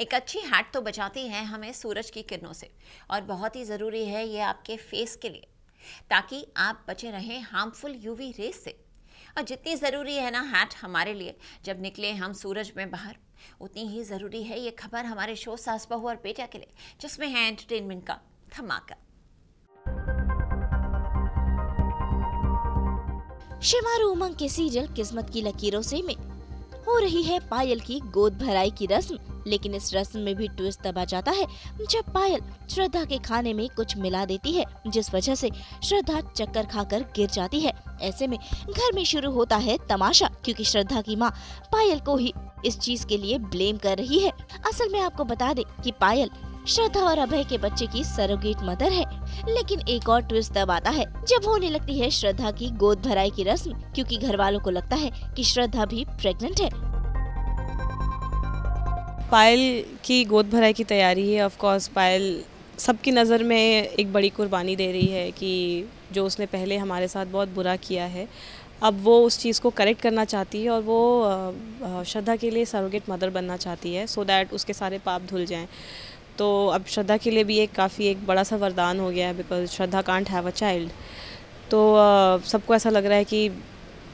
एक अच्छी हैट तो बचाती है हमें सूरज की किरणों से और बहुत ही ज़रूरी है ये आपके फेस के लिए ताकि आप बचे रहें हार्मफुल यूवी रेस से और जितनी ज़रूरी है ना हैट हमारे लिए जब निकले हम सूरज में बाहर उतनी ही ज़रूरी है ये खबर हमारे शो सास बहू और बेटा के लिए जिसमें है एंटरटेनमेंट का धमाका शिमारू उमंग के सीरियल किस्मत की लकीरों से में हो रही है पायल की गोद भराई की रस्म लेकिन इस रस्म में भी ट्विस्ट दबा जाता है जब पायल श्रद्धा के खाने में कुछ मिला देती है जिस वजह से श्रद्धा चक्कर खाकर गिर जाती है ऐसे में घर में शुरू होता है तमाशा क्योंकि श्रद्धा की माँ पायल को ही इस चीज के लिए ब्लेम कर रही है असल में आपको बता दे कि पायल श्रद्धा और अभय के बच्चे की सरोगेट मदर है लेकिन एक और ट्विस्ट तब आता है जब होने लगती है श्रद्धा की गोद भराई की रस्म क्योंकि घर वालों को लगता है कि श्रद्धा भी प्रेग्नेंट है पायल की गोद भराई की तैयारी है ऑफ कोर्स पायल सबकी नज़र में एक बड़ी कुर्बानी दे रही है कि जो उसने पहले हमारे साथ बहुत बुरा किया है अब वो उस चीज़ को करेक्ट करना चाहती है और वो श्रद्धा के लिए सरोगेट मदर बनना चाहती है सो so दैट उसके सारे पाप धुल जाएं तो अब श्रद्धा के लिए भी एक काफ़ी एक बड़ा सा वरदान हो गया है बिकॉज श्रद्धा कांट हैव तो, अ चाइल्ड तो सबको ऐसा लग रहा है कि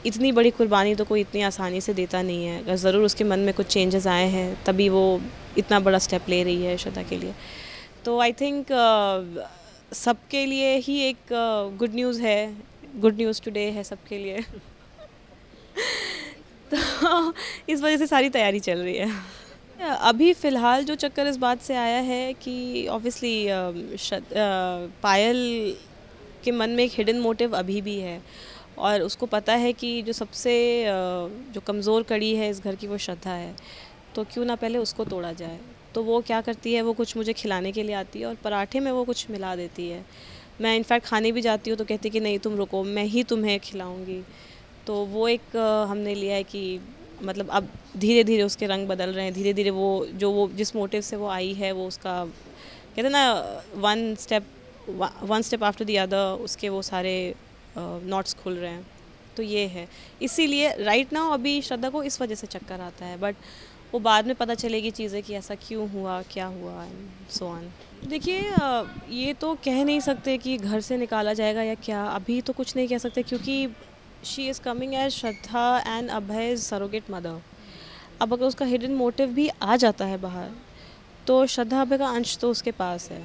इतनी बड़ी कुर्बानी तो कोई इतनी आसानी से देता नहीं है अगर ज़रूर उसके मन में कुछ चेंजेस आए हैं तभी वो इतना बड़ा स्टेप ले रही है श्रद्धा के लिए तो आई थिंक सबके लिए ही एक गुड न्यूज़ है गुड न्यूज़ टुडे है सबके लिए तो इस वजह से सारी तैयारी चल रही है अभी फ़िलहाल जो चक्कर इस बात से आया है कि ऑब्वियसली पायल के मन में एक हिडन मोटिव अभी भी है और उसको पता है कि जो सबसे जो कमज़ोर कड़ी है इस घर की वो श्रद्धा है तो क्यों ना पहले उसको तोड़ा जाए तो वो क्या करती है वो कुछ मुझे खिलाने के लिए आती है और पराठे में वो कुछ मिला देती है मैं इनफैक्ट खाने भी जाती हूँ तो कहती कि नहीं तुम रुको मैं ही तुम्हें खिलाऊँगी तो वो एक हमने लिया है कि मतलब अब धीरे धीरे उसके रंग बदल रहे हैं धीरे धीरे वो जो वो जिस मोटिव से वो आई है वो उसका कहते हैं ना one step one step after the other उसके वो सारे नॉट्स खुल रहे हैं तो ये है इसीलिए राइट नाउ अभी श्रद्धा को इस वजह से चक्कर आता है बट वो बाद में पता चलेगी चीज़ें कि ऐसा क्यों हुआ क्या हुआ एंड सो ऑन देखिए ये तो कह नहीं सकते कि घर से निकाला जाएगा या क्या अभी तो कुछ नहीं कह सकते क्योंकि she is coming as Shraddha and Abhay surrogate mother अब अगर उसका हिडन मोटिव भी आ जाता है बाहर तो श्रद्धा अभय का अंश तो उसके पास है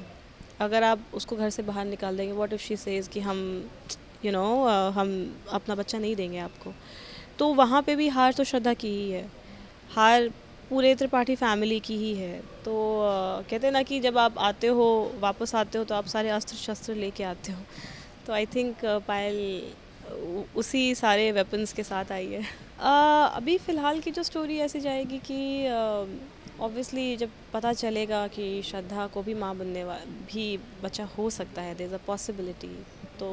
अगर आप उसको घर से बाहर निकाल देंगे वॉट इफ़ शी सेज़ कि हम you you know know, uh, हम अपना बच्चा नहीं देंगे आपको तो वहाँ पे भी हार तो श्रद्धा की ही है हार पूरे त्रिपाठी फैमिली की ही है तो uh, कहते हैं ना कि जब आप आते हो वापस आते हो तो आप सारे अस्त्र शस्त्र लेके आते हो तो आई थिंक पायल उसी सारे वेपन्स के साथ आई है आ, अभी फ़िलहाल की जो स्टोरी ऐसी जाएगी कि ऑब्वियसली जब पता चलेगा कि श्रद्धा को भी माँ बनने भी बच्चा हो सकता है देर इज़ अ पॉसिबिलिटी तो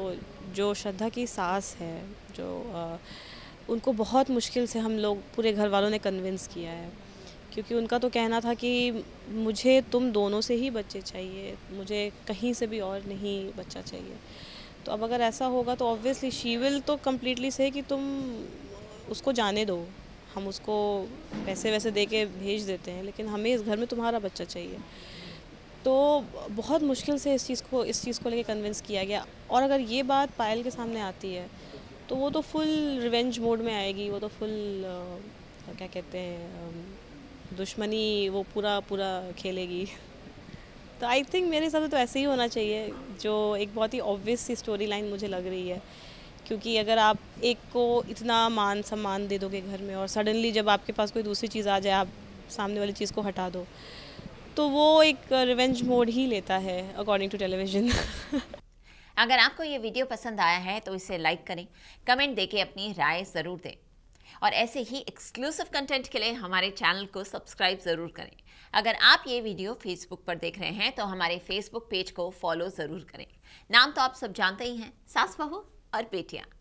जो श्रद्धा की सास है जो आ, उनको बहुत मुश्किल से हम लोग पूरे घर वालों ने कन्विंस किया है क्योंकि उनका तो कहना था कि मुझे तुम दोनों से ही बच्चे चाहिए मुझे कहीं से भी और नहीं बच्चा चाहिए तो अब अगर ऐसा होगा तो ऑब्वियसली शी विल तो कम्प्लीटली से कि तुम उसको जाने दो हम उसको पैसे वैसे दे के भेज देते हैं लेकिन हमें इस घर में तुम्हारा बच्चा चाहिए तो बहुत मुश्किल से इस चीज़ को इस चीज़ को लेके कन्विंस किया गया और अगर ये बात पायल के सामने आती है तो वो तो फुल रिवेंज मोड में आएगी वो तो फुल क्या कहते हैं दुश्मनी वो पूरा पूरा खेलेगी तो आई थिंक मेरे हिसाब से तो ऐसे ही होना चाहिए जो एक बहुत ही ऑब्वियस सी स्टोरी लाइन मुझे लग रही है क्योंकि अगर आप एक को इतना मान सम्मान दे दोगे घर में और सडनली जब आपके पास कोई दूसरी चीज़ आ जाए आप सामने वाली चीज़ को हटा दो तो वो एक रिवेंज मोड ही लेता है अकॉर्डिंग टू टेलीविज़न अगर आपको ये वीडियो पसंद आया है तो इसे लाइक करें कमेंट देके अपनी राय ज़रूर दें और ऐसे ही एक्सक्लूसिव कंटेंट के लिए हमारे चैनल को सब्सक्राइब ज़रूर करें अगर आप ये वीडियो फेसबुक पर देख रहे हैं तो हमारे फेसबुक पेज को फॉलो ज़रूर करें नाम तो आप सब जानते ही हैं सास बहू और बेटियाँ